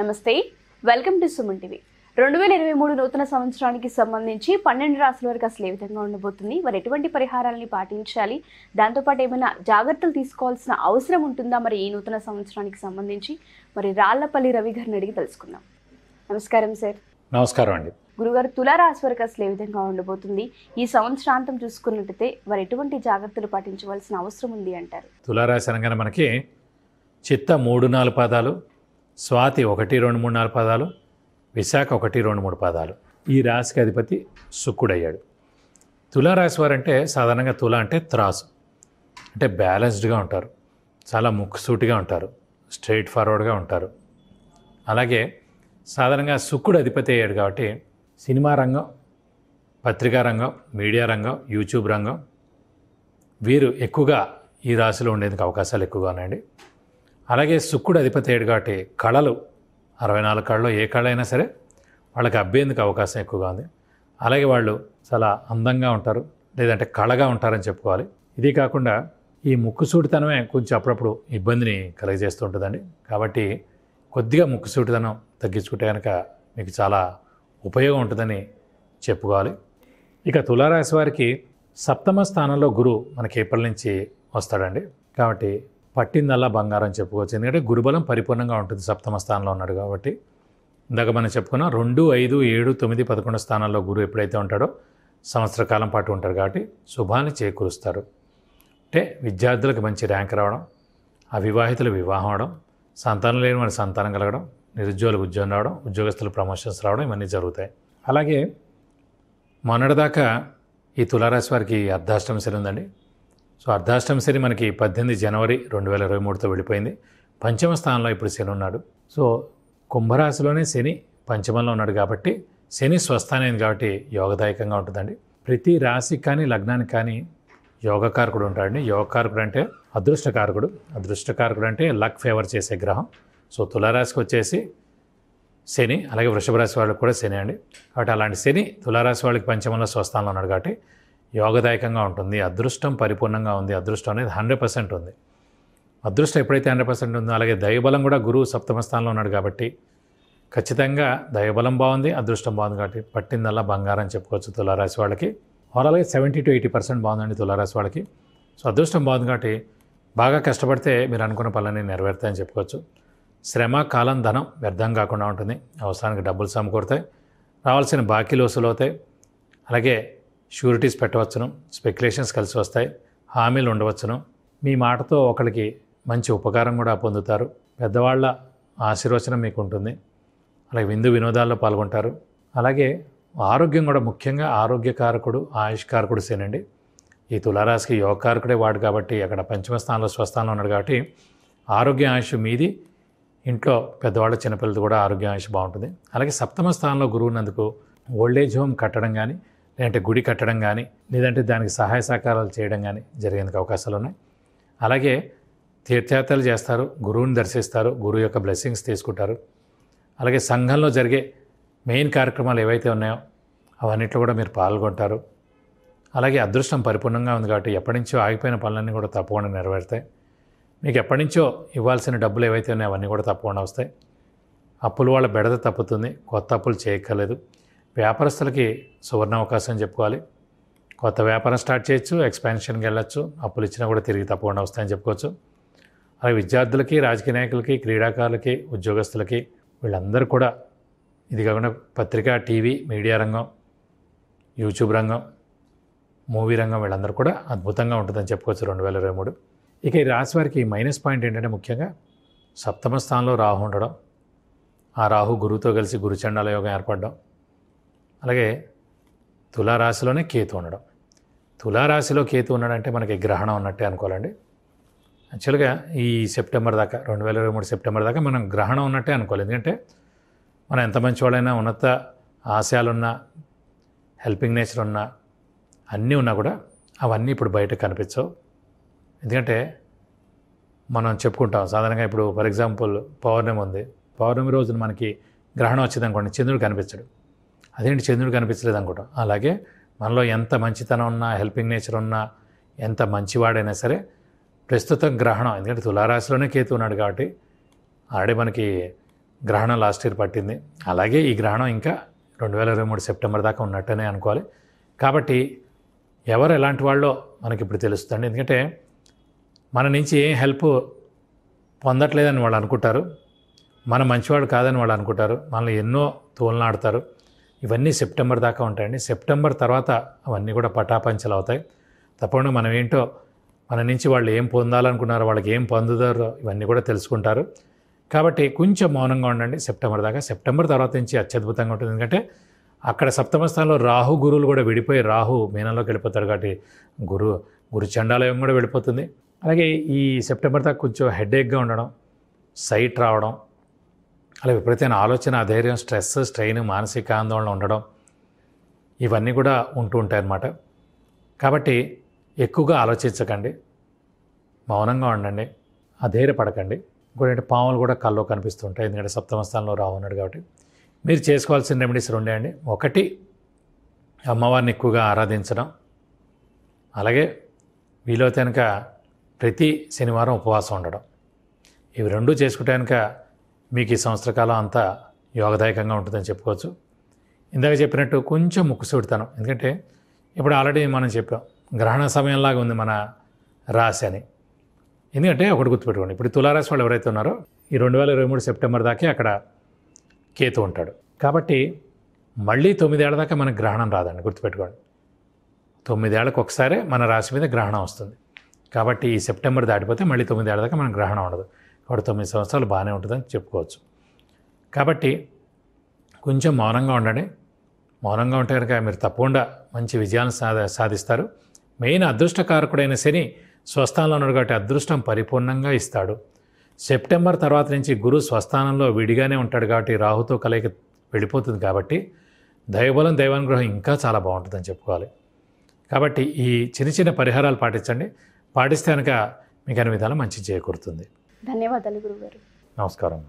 నమస్తే welcome to Suman TV రెండు వేల ఇరవై మూడు నూతన సంవత్సరానికి సంబంధించి పన్నెండు రాసుల వరకు అసలు ఏ విధంగా ఉండబోతుంది మరి ఎటువంటి పరిహారాలని పాటించాలి దాంతోపాటు ఏమైనా జాగ్రత్తలు తీసుకోవాల్సిన అవసరం ఉంటుందా మరి ఈ నూతన సంవత్సరానికి సంబంధించి మరి రాళ్లపల్లి రవి గారిని అడిగి తెలుసుకుందాం నమస్కారం సార్ నమస్కారం అండి గురుగారు తులారాశి వరకు అసలు ఏ విధంగా ఉండబోతుంది ఈ సంవత్సరాంతం చూసుకున్నట్టయితే వారు ఎటువంటి జాగ్రత్తలు పాటించవలసిన అవసరం ఉంది అంటారు తులారాశి అనగానే మనకి చిత్త మూడు నాలుగు పాదాలు స్వాతి ఒకటి రెండు మూడు నాలుగు పదాలు విశాఖ ఒకటి రెండు మూడు పదాలు ఈ రాశికి అధిపతి శుక్రుడయ్యాడు తులారాశి వారంటే సాధారణంగా తుల అంటే త్రాసు అంటే బ్యాలెన్స్డ్గా ఉంటారు చాలా ముక్కుసూటిగా ఉంటారు స్ట్రైట్ ఫార్వర్డ్గా ఉంటారు అలాగే సాధారణంగా శుక్రుడు అధిపతి అయ్యాడు కాబట్టి సినిమా రంగం పత్రికా రంగం మీడియా రంగం యూట్యూబ్ రంగం వీరు ఎక్కువగా ఈ రాశిలో ఉండేందుకు అవకాశాలు ఎక్కువగా ఉన్నాయండి అలాగే శుక్కుడు అధిపతి అయ్యాడు కాబట్టి కళలు అరవై నాలుగు కళలో ఏ కళ అయినా సరే వాళ్ళకి అబ్బేందుకు అవకాశం ఎక్కువగా ఉంది అలాగే వాళ్ళు చాలా అందంగా ఉంటారు లేదంటే కళగా ఉంటారని చెప్పుకోవాలి ఇది కాకుండా ఈ ముక్కుసూటితనమే కొంచెం అప్పుడప్పుడు ఇబ్బందిని కలగజేస్తూ ఉంటుందండి కాబట్టి కొద్దిగా ముక్కుసూటితనం తగ్గించుకుంటే కనుక మీకు చాలా ఉపయోగం ఉంటుందని చెప్పుకోవాలి ఇక తులారాశి వారికి సప్తమ స్థానంలో గురువు మనకి ఏప్రిల్ నుంచి వస్తాడండి కాబట్టి పట్టిందల్లా బంగారం చెప్పుకోవచ్చు ఎందుకంటే గురుబలం పరిపూర్ణంగా ఉంటుంది సప్తమ స్థానంలో ఉన్నాడు కాబట్టి ఇందాక మనం చెప్పుకున్నాం రెండు ఐదు ఏడు తొమ్మిది పదకొండు స్థానాల్లో గురువు ఎప్పుడైతే ఉంటాడో సంవత్సర కాలం పాటు ఉంటారు కాబట్టి శుభాన్ని చేకూరుస్తారు అంటే విద్యార్థులకు మంచి ర్యాంక్ రావడం అవివాహితులు వివాహం అవడం సంతానం లేని వారి సంతానం కలగడం నిరుద్యోగులకు ఉద్యోగం రావడం ఉద్యోగస్తులు ప్రమోషన్స్ రావడం ఇవన్నీ జరుగుతాయి అలాగే మొన్నటిదాకా ఈ తులారాశి వారికి అర్ధాష్టమ శని ఉందండి సో అర్ధాష్టమ శని మనకి పద్దెనిమిది జనవరి రెండు వేల ఇరవై మూడుతో వెళ్ళిపోయింది పంచమ స్థానంలో ఇప్పుడు శని ఉన్నాడు సో కుంభరాశిలోనే శని పంచమంలో ఉన్నాడు కాబట్టి శని స్వస్థానైంది కాబట్టి యోగదాయకంగా ఉంటుందండి ప్రతి రాశికి కానీ లగ్నానికి కానీ యోగకారకుడు ఉంటాడండి యోగకారకుడు అంటే అదృష్టకారకుడు అదృష్టకారకుడు అంటే లక్ ఫేవర్ చేసే గ్రహం సో తులారాశికి వచ్చేసి శని అలాగే వృషభ రాశి వాళ్ళకి కూడా శని అండి కాబట్టి అలాంటి శని తులారాశి వాళ్ళకి పంచమంలో స్వస్థానంలో ఉన్నాడు కాబట్టి యోగదాయకంగా ఉంటుంది అదృష్టం పరిపూర్ణంగా ఉంది అదృష్టం అనేది హండ్రెడ్ పర్సెంట్ ఉంది అదృష్టం ఎప్పుడైతే హండ్రెడ్ పర్సెంట్ ఉందో అలాగే దైవబలం కూడా గురువు సప్తమ స్థానంలో ఉన్నాడు కాబట్టి ఖచ్చితంగా దైవబలం బాగుంది అదృష్టం బాగుంది కాబట్టి పట్టిందల్లా బంగారం చెప్పుకోవచ్చు తులారాశి వాళ్ళకి ఓవరాల్గా సెవెంటీ టు ఎయిటీ పర్సెంట్ బాగుందండి తులారాశి వాళ్ళకి సో అదృష్టం బాగుంది కాబట్టి బాగా కష్టపడితే మీరు అనుకున్న పనులని నెరవేరుతాయని చెప్పుకోవచ్చు శ్రమ కాలం ధనం వ్యర్థం కాకుండా ఉంటుంది అవసరానికి డబ్బులు సమకూరుతాయి రావాల్సిన బాకీలు వసూలు అవుతాయి అలాగే షూరిటీస్ పెట్టవచ్చును స్పెక్యులేషన్స్ కలిసి వస్తాయి హామీలు ఉండవచ్చును మీ మాటతో ఒకరికి మంచి ఉపకారం కూడా పొందుతారు పెద్దవాళ్ళ ఆశీర్వచనం మీకు ఉంటుంది అలాగే విందు వినోదాల్లో పాల్గొంటారు అలాగే ఆరోగ్యం కూడా ముఖ్యంగా ఆరోగ్యకారకుడు ఆయుష్కారకుడు సేనండి ఈ తులారాశికి యోగకారకుడే వాడు కాబట్టి అక్కడ పంచమ స్థానంలో స్వస్థానంలో ఉన్నాడు కాబట్టి ఆరోగ్య ఆయుష్ మీది ఇంట్లో పెద్దవాళ్ళ చిన్నపిల్లలు కూడా ఆరోగ్య ఆయుష్ బాగుంటుంది అలాగే సప్తమ స్థానంలో గురువునందుకు ఓల్డ్ ఏజ్ హోమ్ కట్టడం కానీ లేదంటే గుడి కట్టడం కానీ లేదంటే దానికి సహాయ సహకారాలు చేయడం కానీ జరిగేందుకు అవకాశాలు ఉన్నాయి అలాగే తీర్థయాత్రలు చేస్తారు గురువుని దర్శిస్తారు గురువు యొక్క బ్లెస్సింగ్స్ తీసుకుంటారు అలాగే సంఘంలో జరిగే మెయిన్ కార్యక్రమాలు ఏవైతే ఉన్నాయో అవన్నిట్లో కూడా మీరు పాల్గొంటారు అలాగే అదృష్టం పరిపూర్ణంగా ఉంది కాబట్టి ఎప్పటి నుంచో ఆగిపోయిన పనులన్నీ కూడా తప్పకుండా నెరవేరుతాయి మీకు ఎప్పటి నుంచో ఇవ్వాల్సిన డబ్బులు ఏవైతే ఉన్నాయో అవన్నీ కూడా తప్పకుండా వస్తాయి అప్పుల వాళ్ళ బెడద తప్పుతుంది కొత్త అప్పులు చేయక్కర్లేదు వ్యాపారస్తులకి సువర్ణ అవకాశం చెప్పుకోవాలి కొత్త వ్యాపారం స్టార్ట్ చేయొచ్చు ఎక్స్పాన్షన్కి వెళ్ళొచ్చు అప్పులు ఇచ్చినా కూడా తిరిగి తప్పకుండా వస్తాయని చెప్పుకోవచ్చు అలాగే విద్యార్థులకి రాజకీయ నాయకులకి క్రీడాకారులకి ఉద్యోగస్తులకి వీళ్ళందరూ కూడా ఇది కాకుండా పత్రిక టీవీ మీడియా రంగం యూట్యూబ్ రంగం మూవీ రంగం వీళ్ళందరూ కూడా అద్భుతంగా ఉంటుందని చెప్పుకోవచ్చు రెండు వేల ఇరవై మూడు ఇక ఈ రాశి వారికి మైనస్ పాయింట్ ఏంటంటే ముఖ్యంగా సప్తమ స్థానంలో రాహు ఉండడం ఆ రాహు గురువుతో కలిసి గురుచండాల యోగం ఏర్పడడం అలాగే తులారాశిలోనే కేతు ఉండడం తులారాశిలో కేతు ఉన్నాడంటే మనకి గ్రహణం ఉన్నట్టే అనుకోవాలండి యాక్చువల్గా ఈ సెప్టెంబర్ దాకా రెండు వేల ఇరవై మూడు సెప్టెంబర్ దాకా మనం గ్రహణం ఉన్నట్టే అనుకోవాలి ఎందుకంటే మనం ఎంత మంచివాడైనా ఉన్నత ఆశయాలున్నా హెల్పింగ్ నేచర్ ఉన్నా అన్నీ ఉన్నా కూడా అవన్నీ ఇప్పుడు బయట కనిపించవు ఎందుకంటే మనం చెప్పుకుంటాం సాధారణంగా ఇప్పుడు ఫర్ ఎగ్జాంపుల్ పౌర్ణమి ఉంది పౌర్ణమి రోజున మనకి గ్రహణం అనుకోండి చంద్రుడు కనిపించడు అదేంటి చంద్రుడు కనిపించలేదు అనుకోవటం అలాగే మనలో ఎంత మంచితనం ఉన్నా హెల్పింగ్ నేచర్ ఉన్నా ఎంత మంచివాడైనా సరే ప్రస్తుతం గ్రహణం ఎందుకంటే తులారాశిలోనే కేతు ఉన్నాడు కాబట్టి ఆడే మనకి గ్రహణం లాస్ట్ ఇయర్ పట్టింది అలాగే ఈ గ్రహణం ఇంకా రెండు వేల ఇరవై మూడు సెప్టెంబర్ దాకా ఉన్నట్టనే అనుకోవాలి కాబట్టి ఎవరు ఎలాంటి వాళ్ళో మనకి ఇప్పుడు తెలుస్తుంది ఎందుకంటే మన నుంచి ఏం హెల్ప్ పొందట్లేదని వాళ్ళు అనుకుంటారు మన మంచివాడు కాదని వాళ్ళు అనుకుంటారు మనల్ని ఎన్నో తోలనాడతారు ఇవన్నీ సెప్టెంబర్ దాకా ఉంటాయండి సెప్టెంబర్ తర్వాత అవన్నీ కూడా పటాపంచలు అవుతాయి తప్పకుండా మనం ఏంటో మన నుంచి వాళ్ళు ఏం పొందాలనుకున్నారో వాళ్ళకి ఏం పొందుదారో ఇవన్నీ కూడా తెలుసుకుంటారు కాబట్టి కొంచెం మౌనంగా ఉండండి సెప్టెంబర్ దాకా సెప్టెంబర్ తర్వాత నుంచి అత్యద్భుతంగా ఉంటుంది ఎందుకంటే అక్కడ సప్తమ స్థానంలో రాహు గురువులు కూడా విడిపోయి రాహు మీనంలోకి వెళ్ళిపోతారు కాబట్టి గురు గురు చండాలయం కూడా వెళ్ళిపోతుంది అలాగే ఈ సెప్టెంబర్ దాకా కొంచెం హెడేక్గా ఉండడం సైట్ రావడం అలా విపరీతమైన ఆలోచన ధైర్యం స్ట్రెస్ స్ట్రెయిన్ మానసిక ఆందోళన ఉండడం ఇవన్నీ కూడా ఉంటూ ఉంటాయి అన్నమాట కాబట్టి ఎక్కువగా ఆలోచించకండి మౌనంగా ఉండండి అధైర్యపడకండి ఇంకోటి పాములు కూడా కల్లో కనిపిస్తుంటాయి ఎందుకంటే సప్తమస్థానంలో రావు ఉన్నాడు కాబట్టి మీరు చేసుకోవాల్సిన రెమెడీస్ రెండే అండి ఒకటి అమ్మవారిని ఎక్కువగా ఆరాధించడం అలాగే వీలైతే ప్రతి శనివారం ఉపవాసం ఉండడం ఇవి రెండూ చేసుకుంటే కనుక మీకు ఈ సంవత్సర కాలం అంతా యోగదాయకంగా ఉంటుందని చెప్పుకోవచ్చు ఇందాక చెప్పినట్టు కొంచెం ముక్కుసూడితనం ఎందుకంటే ఇప్పుడు ఆల్రెడీ మనం చెప్పాం గ్రహణ సమయంలాగా ఉంది మన రాశి అని ఎందుకంటే ఒకటి గుర్తుపెట్టుకోండి ఇప్పుడు తులారాశి వాళ్ళు ఎవరైతే ఉన్నారో ఈ రెండు వేల ఇరవై మూడు సెప్టెంబర్ దాకే అక్కడ కేతు ఉంటాడు కాబట్టి మళ్ళీ తొమ్మిదేళ్ల దాకా మనకు గ్రహణం రాదండి గుర్తుపెట్టుకోండి తొమ్మిదేళ్లకు ఒకసారి మన రాశి మీద గ్రహణం వస్తుంది కాబట్టి ఈ సెప్టెంబర్ దాటిపోతే మళ్ళీ తొమ్మిదేళ్ల దాకా మనకు గ్రహణం ఉండదు ఒకటి తొమ్మిది సంవత్సరాలు బాగానే ఉంటుందని చెప్పుకోవచ్చు కాబట్టి కొంచెం మౌనంగా ఉండండి మౌనంగా ఉంటే కనుక మీరు తప్పకుండా మంచి విజయాలను సాధ సాధిస్తారు మెయిన్ అదృష్టకారకుడైన శని స్వస్థానంలో ఉన్నాడు కాబట్టి అదృష్టం పరిపూర్ణంగా ఇస్తాడు సెప్టెంబర్ తర్వాత నుంచి గురు స్వస్థానంలో విడిగానే ఉంటాడు కాబట్టి రాహుతో కలయిక వెళ్ళిపోతుంది కాబట్టి దైవబలం దైవానుగ్రహం ఇంకా చాలా బాగుంటుందని చెప్పుకోవాలి కాబట్టి ఈ చిన్న చిన్న పరిహారాలు పాటించండి పాటిస్తే కనుక మీకు అన్ని విధాలు మంచి చేకూరుతుంది ధన్యవాదాలు గురుగారు నమస్కారం